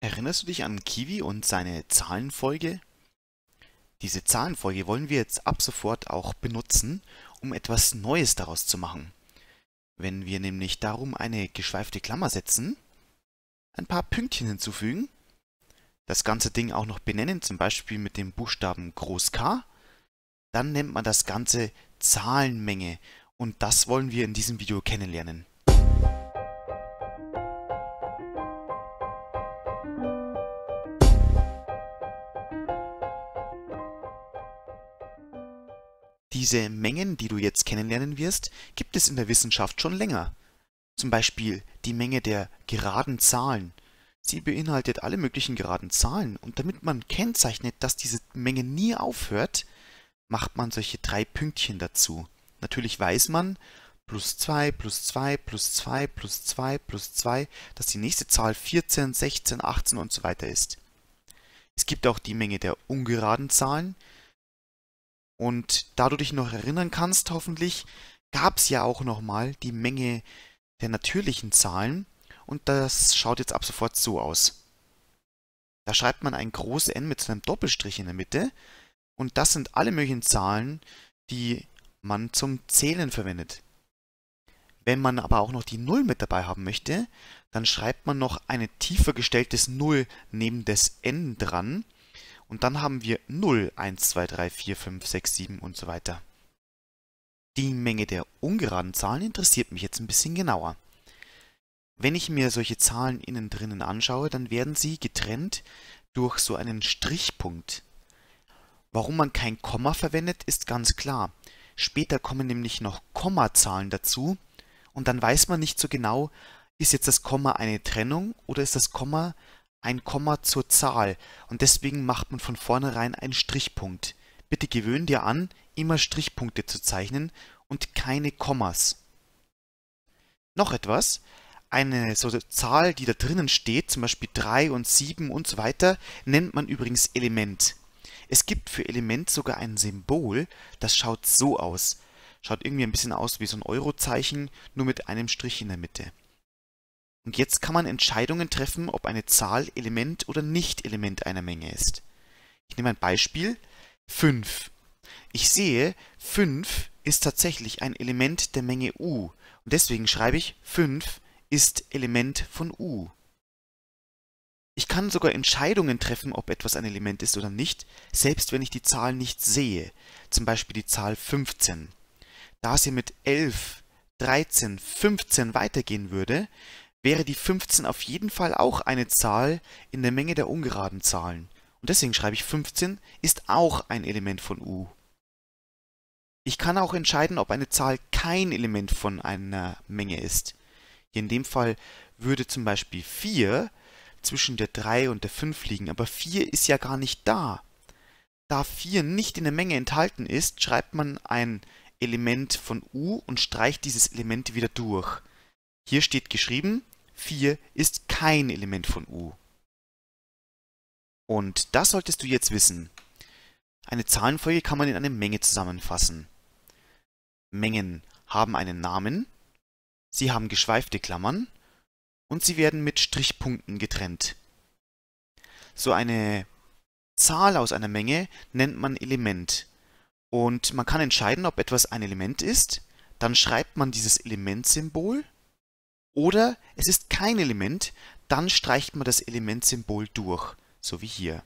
Erinnerst du dich an Kiwi und seine Zahlenfolge? Diese Zahlenfolge wollen wir jetzt ab sofort auch benutzen, um etwas Neues daraus zu machen. Wenn wir nämlich darum eine geschweifte Klammer setzen, ein paar Pünktchen hinzufügen, das ganze Ding auch noch benennen, zum Beispiel mit dem Buchstaben groß K, dann nennt man das Ganze Zahlenmenge und das wollen wir in diesem Video kennenlernen. Diese Mengen, die du jetzt kennenlernen wirst, gibt es in der Wissenschaft schon länger. Zum Beispiel die Menge der geraden Zahlen. Sie beinhaltet alle möglichen geraden Zahlen und damit man kennzeichnet, dass diese Menge nie aufhört, macht man solche drei Pünktchen dazu. Natürlich weiß man, plus 2, plus 2, plus 2, plus 2, plus 2, dass die nächste Zahl 14, 16, 18 und so weiter ist. Es gibt auch die Menge der ungeraden Zahlen, und da du dich noch erinnern kannst, hoffentlich, gab es ja auch nochmal die Menge der natürlichen Zahlen. Und das schaut jetzt ab sofort so aus. Da schreibt man ein großes N mit so einem Doppelstrich in der Mitte. Und das sind alle möglichen Zahlen, die man zum Zählen verwendet. Wenn man aber auch noch die 0 mit dabei haben möchte, dann schreibt man noch eine tiefer gestelltes 0 neben das N dran und dann haben wir 0, 1, 2, 3, 4, 5, 6, 7 und so weiter. Die Menge der ungeraden Zahlen interessiert mich jetzt ein bisschen genauer. Wenn ich mir solche Zahlen innen drinnen anschaue, dann werden sie getrennt durch so einen Strichpunkt. Warum man kein Komma verwendet, ist ganz klar. Später kommen nämlich noch Kommazahlen dazu und dann weiß man nicht so genau, ist jetzt das Komma eine Trennung oder ist das Komma ein Komma zur Zahl und deswegen macht man von vornherein einen Strichpunkt. Bitte gewöhn dir an, immer Strichpunkte zu zeichnen und keine Kommas. Noch etwas, eine so Zahl, die da drinnen steht, zum Beispiel 3 und 7 und so weiter, nennt man übrigens Element. Es gibt für Element sogar ein Symbol, das schaut so aus. Schaut irgendwie ein bisschen aus wie so ein Eurozeichen, nur mit einem Strich in der Mitte. Und jetzt kann man Entscheidungen treffen, ob eine Zahl Element oder Nicht-Element einer Menge ist. Ich nehme ein Beispiel. 5. Ich sehe, 5 ist tatsächlich ein Element der Menge U. Und deswegen schreibe ich 5 ist Element von U. Ich kann sogar Entscheidungen treffen, ob etwas ein Element ist oder nicht, selbst wenn ich die Zahl nicht sehe, zum Beispiel die Zahl 15. Da es hier mit 11, 13, 15 weitergehen würde, wäre die 15 auf jeden Fall auch eine Zahl in der Menge der ungeraden Zahlen. Und deswegen schreibe ich 15 ist auch ein Element von U. Ich kann auch entscheiden, ob eine Zahl kein Element von einer Menge ist. Hier in dem Fall würde zum Beispiel 4 zwischen der 3 und der 5 liegen, aber 4 ist ja gar nicht da. Da 4 nicht in der Menge enthalten ist, schreibt man ein Element von U und streicht dieses Element wieder durch. Hier steht geschrieben, 4 ist kein Element von U. Und das solltest du jetzt wissen. Eine Zahlenfolge kann man in eine Menge zusammenfassen. Mengen haben einen Namen, sie haben geschweifte Klammern und sie werden mit Strichpunkten getrennt. So eine Zahl aus einer Menge nennt man Element. Und man kann entscheiden, ob etwas ein Element ist, dann schreibt man dieses Elementsymbol oder es ist kein Element, dann streicht man das Elementsymbol durch, so wie hier.